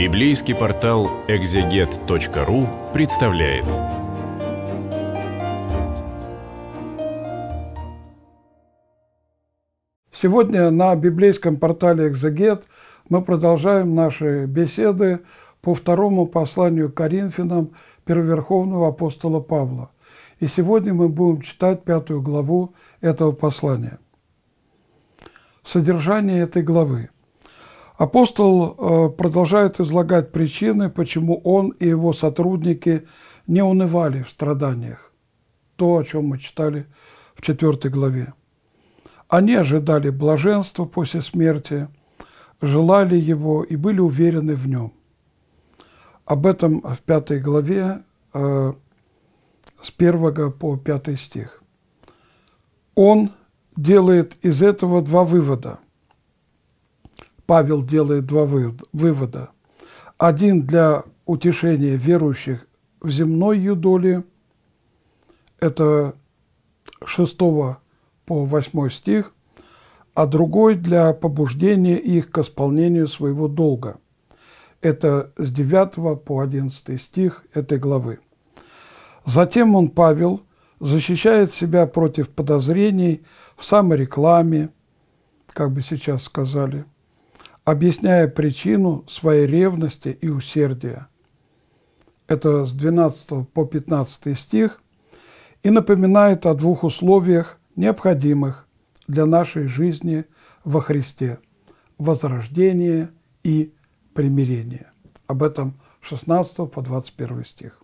Библейский портал экзегет.ру представляет. Сегодня на библейском портале «Экзегет» мы продолжаем наши беседы по второму посланию Коринфянам первоверховного апостола Павла. И сегодня мы будем читать пятую главу этого послания. Содержание этой главы – Апостол э, продолжает излагать причины, почему он и его сотрудники не унывали в страданиях. То, о чем мы читали в 4 главе. Они ожидали блаженства после смерти, желали его и были уверены в нем. Об этом в 5 главе э, с 1 по 5 стих. Он делает из этого два вывода – Павел делает два вывода. Один для утешения верующих в земной ее это 6 по 8 стих, а другой для побуждения их к исполнению своего долга. Это с 9 по 11 стих этой главы. Затем он, Павел, защищает себя против подозрений в саморекламе, как бы сейчас сказали, объясняя причину своей ревности и усердия. Это с 12 по 15 стих и напоминает о двух условиях, необходимых для нашей жизни во Христе – возрождение и примирение. Об этом 16 по 21 стих.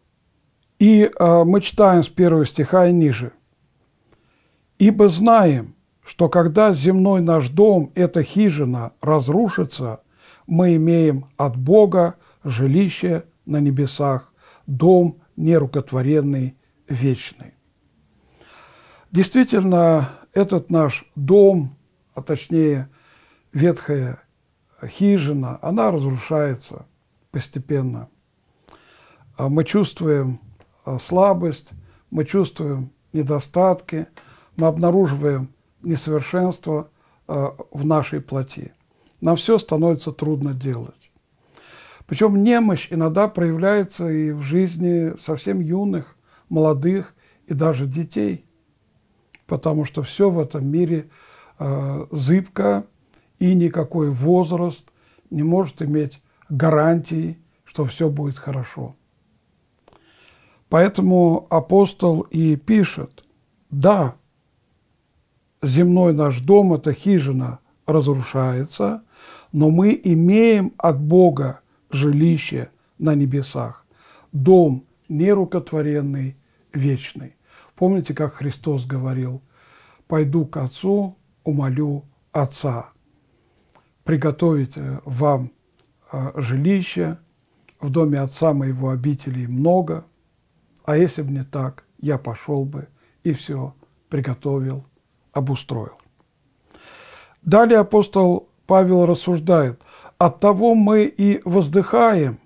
И э, мы читаем с первого стиха и ниже. «Ибо знаем, что когда земной наш дом, эта хижина, разрушится, мы имеем от Бога жилище на небесах, дом нерукотворенный, вечный. Действительно, этот наш дом, а точнее ветхая хижина, она разрушается постепенно. А мы чувствуем а, слабость, мы чувствуем недостатки, мы обнаруживаем несовершенство э, в нашей плоти. Нам все становится трудно делать. Причем немощь иногда проявляется и в жизни совсем юных, молодых и даже детей, потому что все в этом мире э, зыбко, и никакой возраст не может иметь гарантии, что все будет хорошо. Поэтому апостол и пишет, да, земной наш дом, эта хижина, разрушается, но мы имеем от Бога жилище на небесах, дом нерукотворенный, вечный. Помните, как Христос говорил, «Пойду к Отцу, умолю Отца, приготовить э, вам э, жилище, в доме Отца моего обителей много, а если бы не так, я пошел бы и все приготовил обустроил. Далее апостол Павел рассуждает, от того мы и воздыхаем,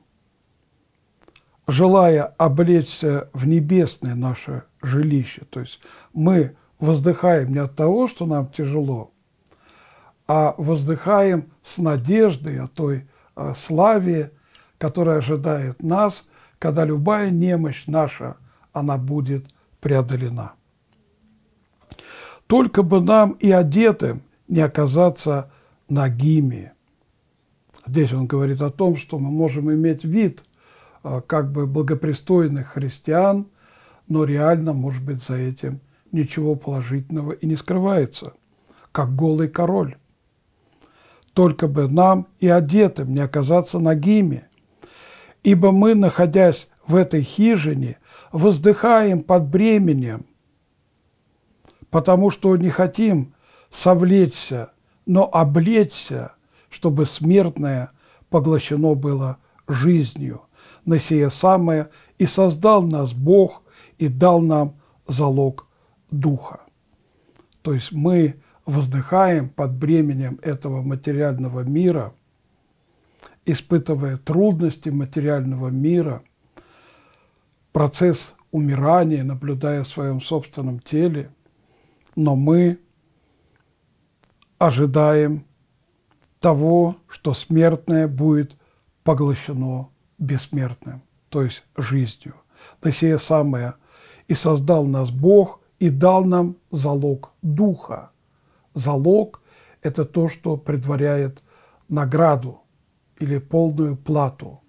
желая облечься в небесное наше жилище. То есть мы воздыхаем не от того, что нам тяжело, а воздыхаем с надеждой о той а, славе, которая ожидает нас, когда любая немощь наша, она будет преодолена только бы нам и одетым не оказаться нагими. Здесь он говорит о том, что мы можем иметь вид а, как бы благопристойных христиан, но реально, может быть, за этим ничего положительного и не скрывается, как голый король. Только бы нам и одетым не оказаться нагими, ибо мы, находясь в этой хижине, воздыхаем под бременем, потому что не хотим совлечься, но облечься, чтобы смертное поглощено было жизнью. На сие самое и создал нас Бог и дал нам залог Духа. То есть мы воздыхаем под бременем этого материального мира, испытывая трудности материального мира, процесс умирания, наблюдая в своем собственном теле – но мы ожидаем того, что смертное будет поглощено бессмертным, то есть жизнью. На сие самое и создал нас Бог, и дал нам залог Духа. Залог – это то, что предваряет награду или полную плату.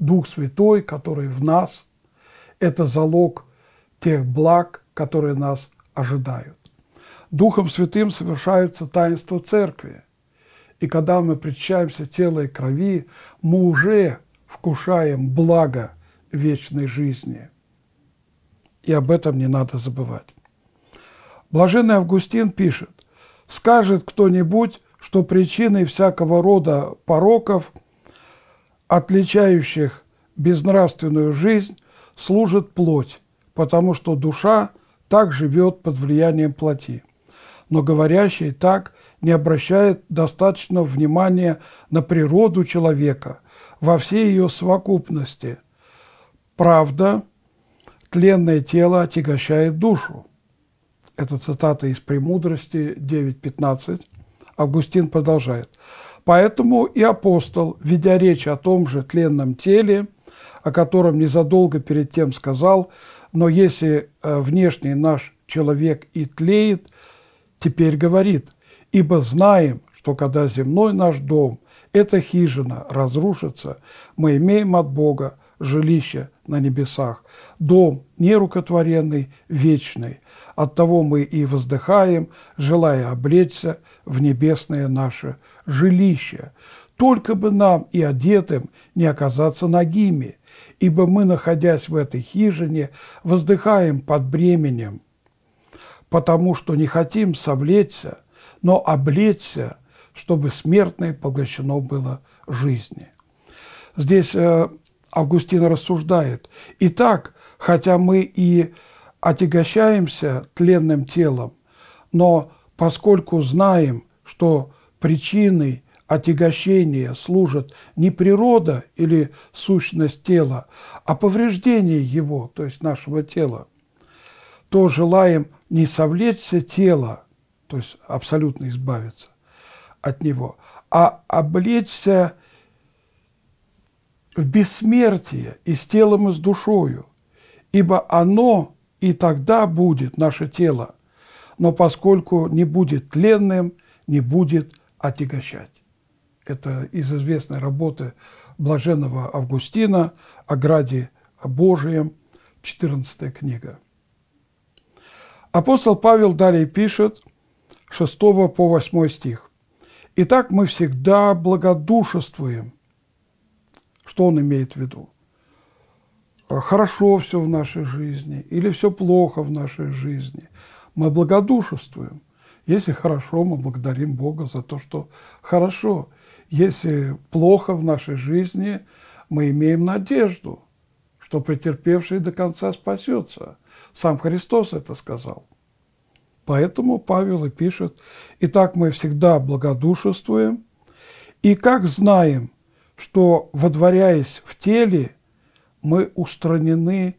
Дух Святой, который в нас, это залог тех благ, которые нас ожидают. Духом Святым совершаются таинства Церкви. И когда мы причащаемся тела и крови, мы уже вкушаем благо вечной жизни. И об этом не надо забывать. Блаженный Августин пишет, «Скажет кто-нибудь, что причиной всякого рода пороков, отличающих безнравственную жизнь, служит плоть, потому что душа так живет под влиянием плоти но говорящий так не обращает достаточно внимания на природу человека во всей ее совокупности. Правда, тленное тело отягощает душу. Это цитата из «Премудрости» 9.15. Августин продолжает. Поэтому и апостол, ведя речь о том же тленном теле, о котором незадолго перед тем сказал, но если э, внешний наш человек и тлеет, теперь говорит, «Ибо знаем, что когда земной наш дом, эта хижина, разрушится, мы имеем от Бога жилище на небесах, дом нерукотворенный, вечный. Оттого мы и воздыхаем, желая облечься в небесное наше жилище. Только бы нам и одетым не оказаться нагими, ибо мы, находясь в этой хижине, воздыхаем под бременем, потому что не хотим совлечься, но облечься, чтобы смертное поглощено было жизни». Здесь э, Августин рассуждает. «Итак, хотя мы и отягощаемся тленным телом, но поскольку знаем, что причиной отягощения служит не природа или сущность тела, а повреждение его, то есть нашего тела, то желаем не совлечься тело, то есть абсолютно избавиться от него, а облечься в бессмертие и с телом, и с душою, ибо оно и тогда будет, наше тело, но поскольку не будет тленным, не будет отягощать. Это из известной работы блаженного Августина о граде Божием, 14 книга. Апостол Павел далее пишет 6 по 8 стих. «Итак, мы всегда благодушествуем». Что он имеет в виду? Хорошо все в нашей жизни или все плохо в нашей жизни. Мы благодушествуем. Если хорошо, мы благодарим Бога за то, что хорошо. Если плохо в нашей жизни, мы имеем надежду, что претерпевший до конца спасется – сам Христос это сказал. Поэтому Павел и пишет, «Итак мы всегда благодушествуем, и как знаем, что, водворяясь в теле, мы устранены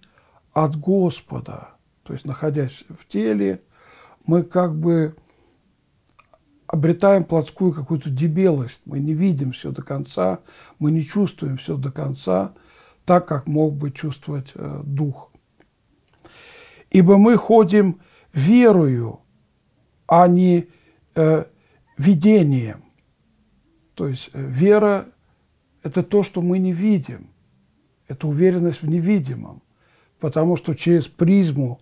от Господа». То есть, находясь в теле, мы как бы обретаем плотскую какую-то дебелость, мы не видим все до конца, мы не чувствуем все до конца, так, как мог бы чувствовать э, дух ибо мы ходим верою, а не э, видением. То есть э, вера – это то, что мы не видим, это уверенность в невидимом, потому что через призму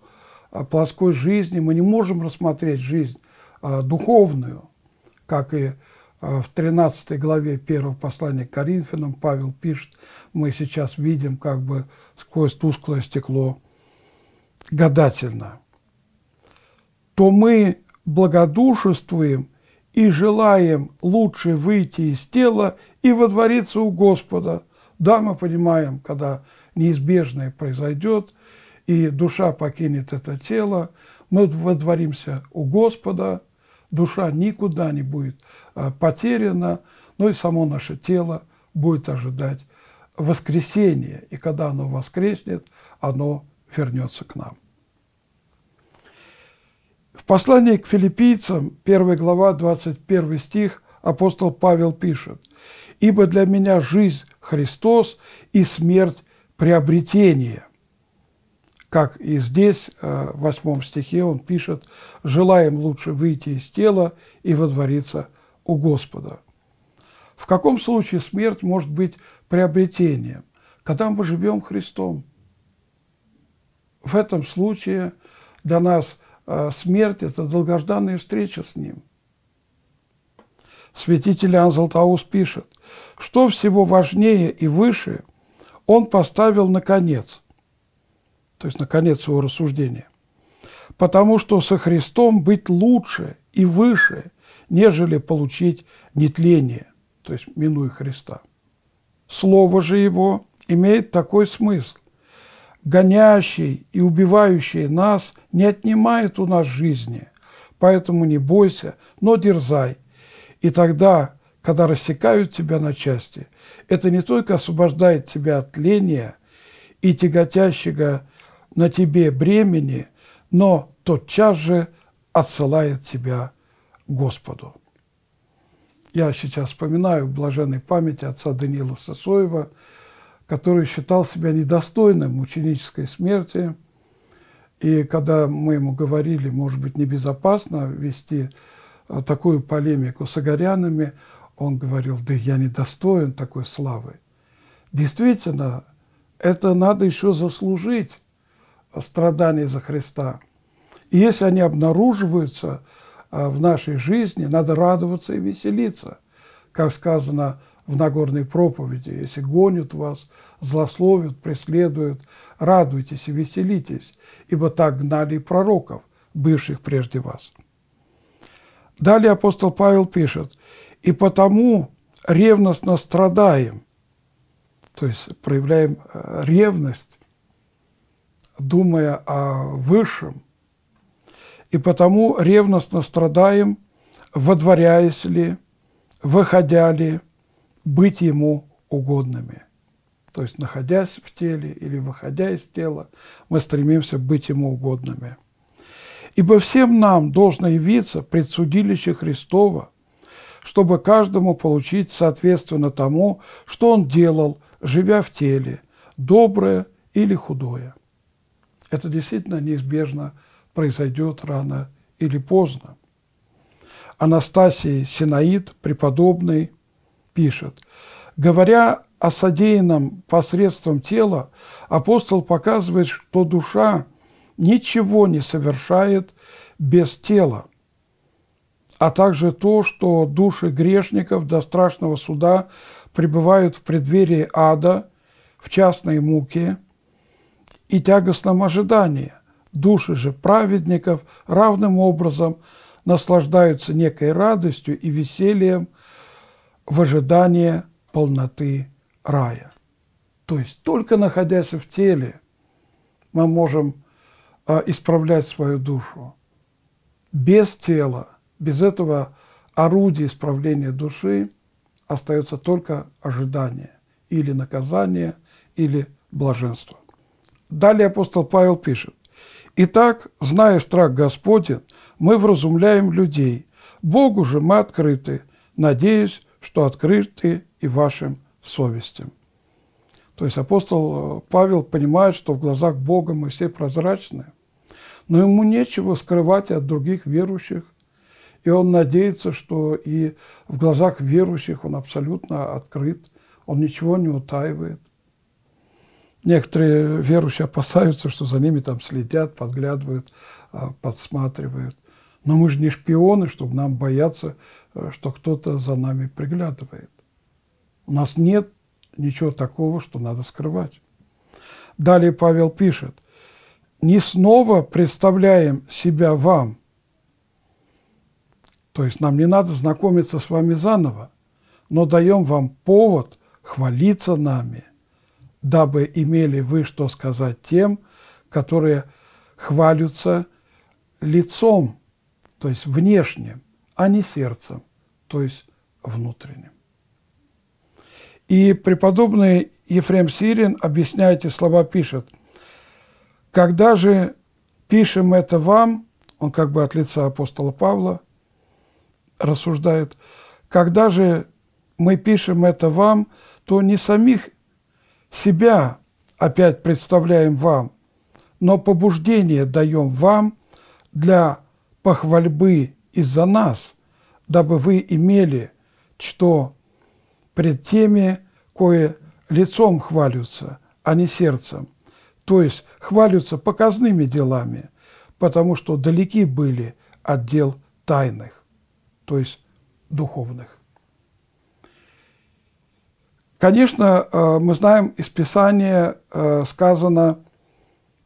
э, плоской жизни мы не можем рассмотреть жизнь э, духовную, как и э, в 13 главе первого послания к Коринфянам Павел пишет, мы сейчас видим как бы сквозь тусклое стекло гадательно, то мы благодушествуем и желаем лучше выйти из тела и водвориться у Господа. Да, мы понимаем, когда неизбежное произойдет, и душа покинет это тело, мы водворимся у Господа, душа никуда не будет а, потеряна, ну и само наше тело будет ожидать воскресения, и когда оно воскреснет, оно вернется к нам. В послании к филиппийцам, 1 глава, 21 стих, апостол Павел пишет, «Ибо для меня жизнь – Христос и смерть – приобретение». Как и здесь, э, в 8 стихе он пишет, «Желаем лучше выйти из тела и водвориться у Господа». В каком случае смерть может быть приобретением? Когда мы живем Христом – в этом случае для нас э, смерть – это долгожданная встреча с Ним. Святитель Иоанн Златоуст пишет, что всего важнее и выше он поставил на конец, то есть на конец своего рассуждения, потому что со Христом быть лучше и выше, нежели получить нетление, то есть минуя Христа. Слово же его имеет такой смысл, гонящие и убивающие нас, не отнимает у нас жизни. Поэтому не бойся, но дерзай. И тогда, когда рассекают тебя на части, это не только освобождает тебя от ления и тяготящего на тебе бремени, но тотчас же отсылает тебя Господу. Я сейчас вспоминаю блаженной памяти отца Даниила Сосоева который считал себя недостойным ученической смерти. И когда мы ему говорили, может быть, небезопасно вести э, такую полемику с огорянами, он говорил, да я недостоин такой славы. Действительно, это надо еще заслужить э, страданий за Христа. И если они обнаруживаются э, в нашей жизни, надо радоваться и веселиться. Как сказано в Нагорной проповеди. Если гонят вас, злословят, преследуют, радуйтесь и веселитесь, ибо так гнали и пророков, бывших прежде вас. Далее апостол Павел пишет, «И потому ревностно страдаем, то есть проявляем э, ревность, думая о высшем, и потому ревностно страдаем, водворяясь ли, выходя ли, быть ему угодными. То есть, находясь в теле или выходя из тела, мы стремимся быть ему угодными. Ибо всем нам должно явиться предсудилище Христова, чтобы каждому получить соответственно тому, что он делал, живя в теле, доброе или худое. Это действительно неизбежно произойдет рано или поздно. Анастасий Синаид, преподобный, пишет, говоря о содеянном посредством тела, апостол показывает, что душа ничего не совершает без тела, а также то, что души грешников до страшного суда пребывают в преддверии ада, в частной муке и тягостном ожидании. Души же праведников равным образом наслаждаются некой радостью и весельем в ожидание полноты рая. То есть только находясь в теле, мы можем а, исправлять свою душу. Без тела, без этого орудия исправления души остается только ожидание или наказание, или блаженство. Далее апостол Павел пишет. «Итак, зная страх Господень, мы вразумляем людей. Богу же мы открыты, надеюсь что открыты и вашим совестям. То есть апостол э, Павел понимает, что в глазах Бога мы все прозрачны, но ему нечего скрывать от других верующих, и он надеется, что и в глазах верующих он абсолютно открыт, он ничего не утаивает. Некоторые верующие опасаются, что за ними там следят, подглядывают, а, подсматривают. Но мы же не шпионы, чтобы нам бояться, э, что кто-то за нами приглядывает. У нас нет ничего такого, что надо скрывать. Далее Павел пишет, «Не снова представляем себя вам». То есть нам не надо знакомиться с вами заново, но даем вам повод хвалиться нами, дабы имели вы что сказать тем, которые хвалятся лицом то есть внешним, а не сердцем, то есть внутренним. И преподобный Ефрем Сирин, объясняя эти слова, пишет, «Когда же пишем это вам, он как бы от лица апостола Павла рассуждает, когда же мы пишем это вам, то не самих себя опять представляем вам, но побуждение даем вам для похвальбы из-за нас, дабы вы имели, что пред теми, кое лицом хвалются, а не сердцем, то есть хвалются показными делами, потому что далеки были от дел тайных, то есть духовных. Конечно, э, мы знаем из Писания э, сказано,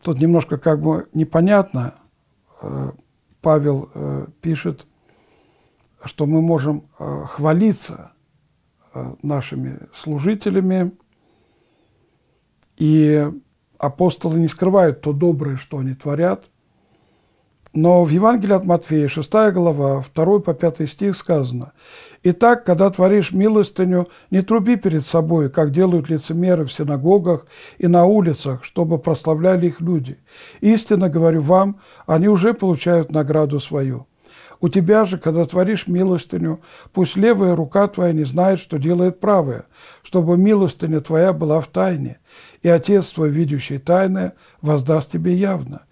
тут немножко как бы непонятно, э, Павел э, пишет, что мы можем э, хвалиться э, нашими служителями, и апостолы не скрывают то доброе, что они творят, но в Евангелии от Матфея, 6 глава, 2 по 5 стих сказано, «Итак, когда творишь милостыню, не труби перед собой, как делают лицемеры в синагогах и на улицах, чтобы прославляли их люди. Истинно говорю вам, они уже получают награду свою». У тебя же, когда творишь милостыню, пусть левая рука твоя не знает, что делает правая, чтобы милостыня твоя была в тайне, и Отец твой, видящий тайное, воздаст тебе явно.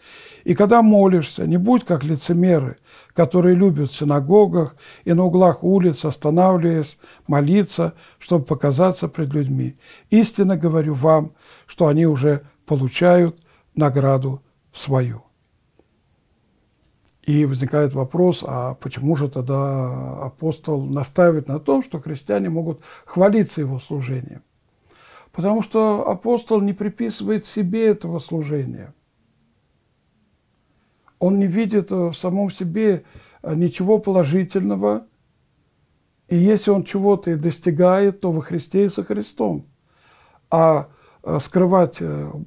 И когда молишься, не будь как лицемеры, которые любят в синагогах и на углах улиц, останавливаясь, молиться, чтобы показаться пред людьми. Истинно говорю вам, что они уже получают награду свою. И возникает вопрос, а почему же тогда апостол настаивает на том, что христиане могут хвалиться его служением? Потому что апостол не приписывает себе этого служения – он не видит э, в самом себе э, ничего положительного. И если он чего-то и достигает, то во Христе и со Христом. А э, скрывать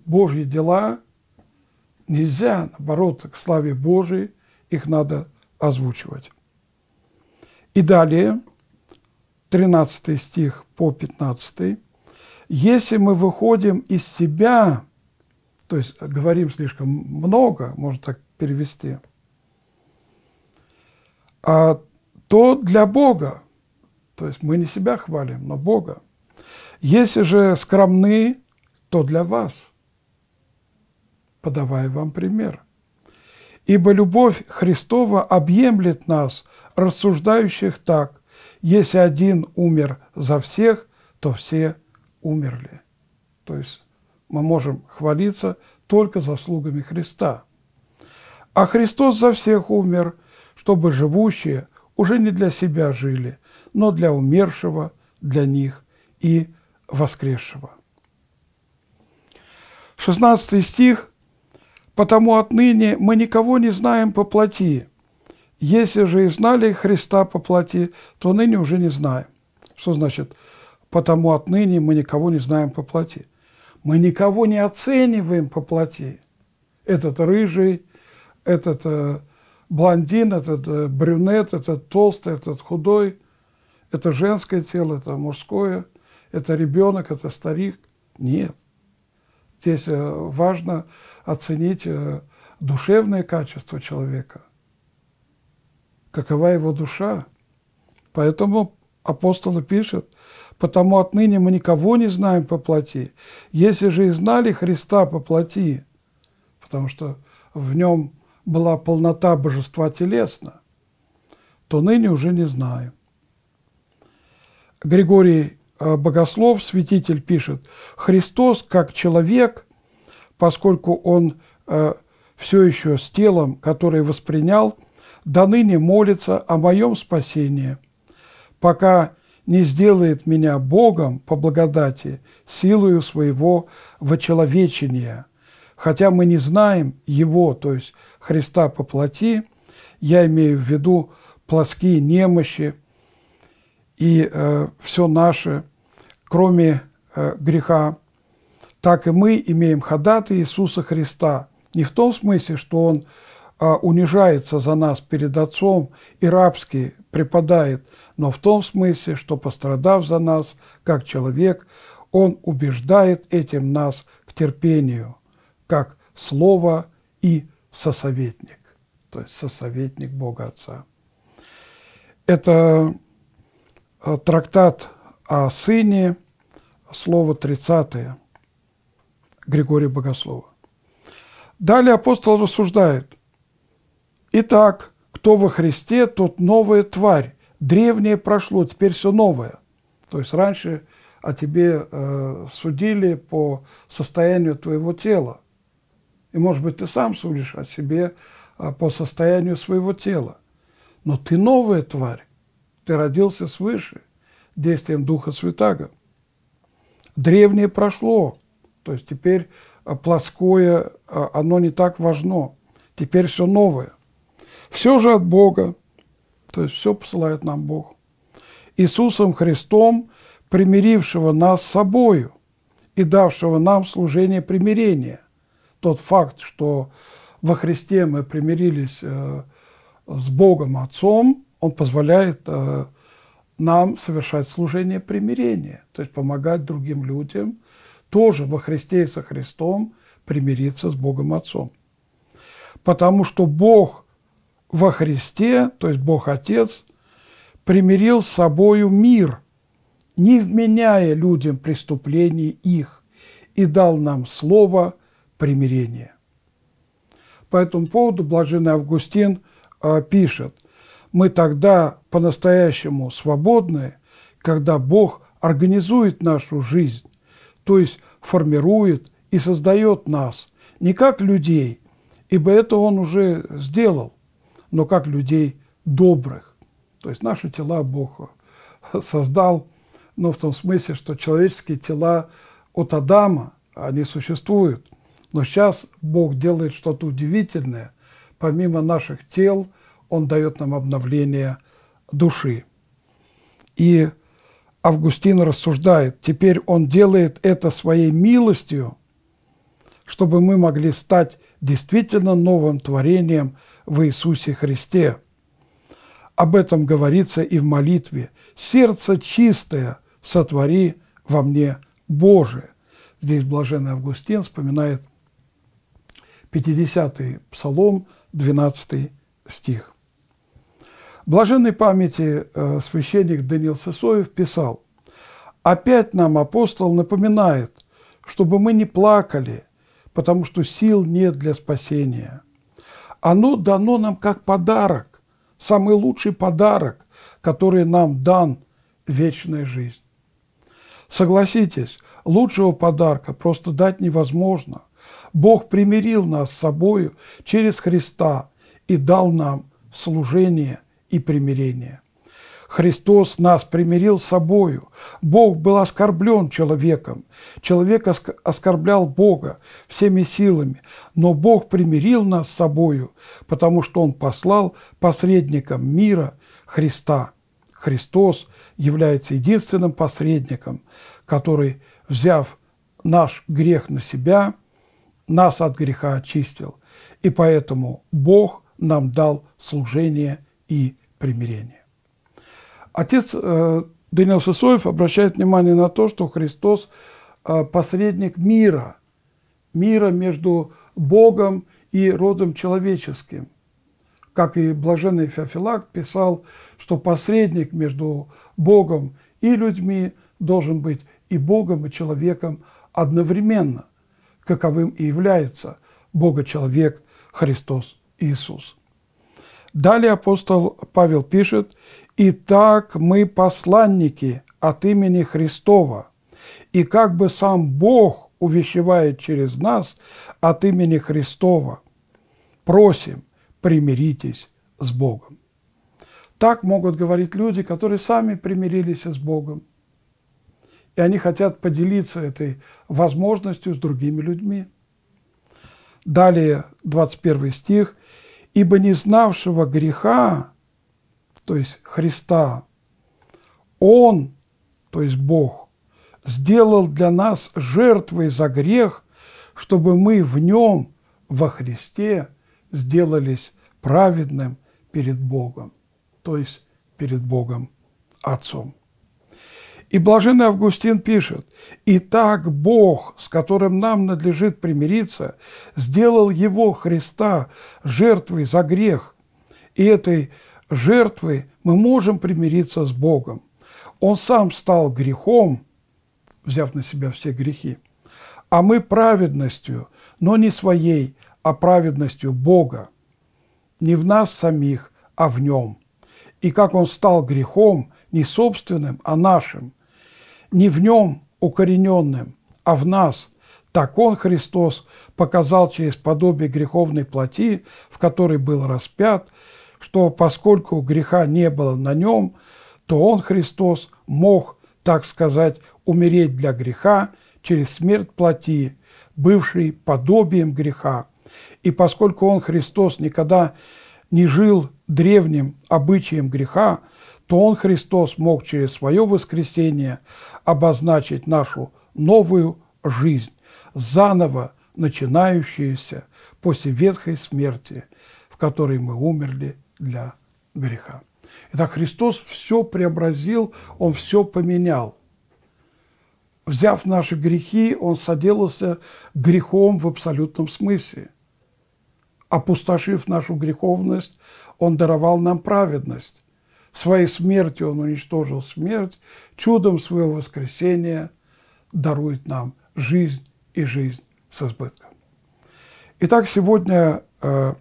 Божьи дела нельзя. Наоборот, к славе Божией их надо озвучивать. И далее, 13 стих по 15. «Если мы выходим из себя, то есть говорим слишком много, можно так перевести, а, то для Бога, то есть мы не себя хвалим, но Бога. Если же скромны, то для вас, подавая вам пример. Ибо любовь Христова объемлет нас, рассуждающих так, если один умер за всех, то все умерли. То есть мы можем хвалиться только заслугами Христа – а Христос за всех умер, чтобы живущие уже не для себя жили, но для умершего, для них и воскресшего. 16 стих. «Потому отныне мы никого не знаем по плоти. Если же и знали Христа по плоти, то ныне уже не знаем». Что значит «потому отныне мы никого не знаем по плоти»? Мы никого не оцениваем по плоти. Этот рыжий – этот э, блондин, этот э, брюнет, этот толстый, этот худой. Это женское тело, это мужское, это ребенок, это старик. Нет. Здесь э, важно оценить э, душевные качества человека. Какова его душа? Поэтому апостолы пишут: потому отныне мы никого не знаем по плоти. Если же и знали Христа по плоти, потому что в нем была полнота божества телесна, то ныне уже не знаю. Григорий э, Богослов, святитель, пишет, «Христос как человек, поскольку Он э, все еще с телом, которое воспринял, до ныне молится о моем спасении, пока не сделает меня Богом по благодати силою своего вочеловечения» хотя мы не знаем Его, то есть Христа по плоти, я имею в виду плоские немощи и э, все наше, кроме э, греха, так и мы имеем ходаты Иисуса Христа. Не в том смысле, что Он э, унижается за нас перед Отцом и рабски преподает, но в том смысле, что, пострадав за нас, как человек, Он убеждает этим нас к терпению – как Слово и сосоветник, то есть сосоветник Бога Отца. Это э, трактат о Сыне, слово 30 Григория Богослова. Далее апостол рассуждает. Итак, кто во Христе, тот новая тварь. Древнее прошло, теперь все новое. То есть раньше о тебе э, судили по состоянию твоего тела. И, может быть, ты сам судишь о себе а, по состоянию своего тела. Но ты новая тварь. Ты родился свыше действием Духа Святаго. Древнее прошло. То есть теперь а, плоское, а, оно не так важно. Теперь все новое. Все же от Бога. То есть все посылает нам Бог. Иисусом Христом, примирившего нас с собою и давшего нам служение примирения – тот факт, что во Христе мы примирились э, с Богом Отцом, он позволяет э, нам совершать служение примирения, то есть помогать другим людям тоже во Христе и со Христом примириться с Богом Отцом. Потому что Бог во Христе, то есть Бог Отец, примирил с собою мир, не вменяя людям преступлений их, и дал нам Слово – примирения. По этому поводу блаженный Августин а, пишет, мы тогда по-настоящему свободны, когда Бог организует нашу жизнь, то есть формирует и создает нас, не как людей, ибо это Он уже сделал, но как людей добрых. То есть наши тела Бог э, создал, но в том смысле, что человеческие тела от Адама, они существуют. Но сейчас Бог делает что-то удивительное. Помимо наших тел, Он дает нам обновление души. И Августин рассуждает, теперь Он делает это своей милостью, чтобы мы могли стать действительно новым творением в Иисусе Христе. Об этом говорится и в молитве. «Сердце чистое сотвори во мне Боже». Здесь блаженный Августин вспоминает 50 Псалом, 12 стих. Блаженной памяти э, священник Даниил Сысоев писал, «Опять нам апостол напоминает, чтобы мы не плакали, потому что сил нет для спасения. Оно дано нам как подарок, самый лучший подарок, который нам дан – вечная жизнь». Согласитесь, лучшего подарка просто дать невозможно – Бог примирил нас с собою через Христа и дал нам служение и примирение. Христос нас примирил с собою. Бог был оскорблен человеком. Человек оскорблял Бога всеми силами. Но Бог примирил нас с собою, потому что Он послал посредником мира Христа. Христос является единственным посредником, который, взяв наш грех на себя – нас от греха очистил. И поэтому Бог нам дал служение и примирение. Отец Данил э, Даниил Сысоев обращает внимание на то, что Христос э, посредник мира, мира между Богом и родом человеческим. Как и блаженный Феофилакт писал, что посредник между Богом и людьми должен быть и Богом, и человеком одновременно каковым и является Бога-человек Христос Иисус. Далее апостол Павел пишет, «Итак мы посланники от имени Христова, и как бы сам Бог увещевает через нас от имени Христова, просим, примиритесь с Богом». Так могут говорить люди, которые сами примирились с Богом, и они хотят поделиться этой возможностью с другими людьми. Далее 21 стих. «Ибо не знавшего греха, то есть Христа, Он, то есть Бог, сделал для нас жертвой за грех, чтобы мы в Нем, во Христе, сделались праведным перед Богом, то есть перед Богом Отцом. И блаженный Августин пишет, «И так Бог, с которым нам надлежит примириться, сделал Его, Христа, жертвой за грех, и этой жертвой мы можем примириться с Богом. Он сам стал грехом, взяв на себя все грехи, а мы праведностью, но не своей, а праведностью Бога, не в нас самих, а в Нем. И как Он стал грехом, не собственным, а нашим – не в нем укорененным, а в нас. Так он, Христос, показал через подобие греховной плоти, в которой был распят, что поскольку греха не было на нем, то он, Христос, мог, так сказать, умереть для греха через смерть плоти, бывшей подобием греха. И поскольку он, Христос, никогда не жил древним обычаем греха, то Он, Христос, мог через свое воскресение обозначить нашу новую жизнь, заново начинающуюся после ветхой смерти, в которой мы умерли для греха. Итак, Христос все преобразил, Он все поменял. Взяв наши грехи, Он соделался грехом в абсолютном смысле. Опустошив нашу греховность, Он даровал нам праведность. Своей смертью Он уничтожил смерть, чудом своего воскресения дарует нам жизнь и жизнь с избытком. Итак, сегодня, э,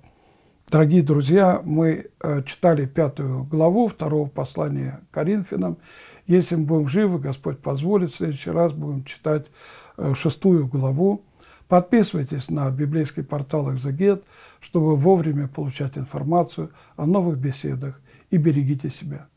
дорогие друзья, мы э, читали пятую главу второго послания Коринфянам. Если мы будем живы, Господь позволит, в следующий раз будем читать э, шестую главу. Подписывайтесь на библейский портал «Экзегет», чтобы вовремя получать информацию о новых беседах и берегите себя.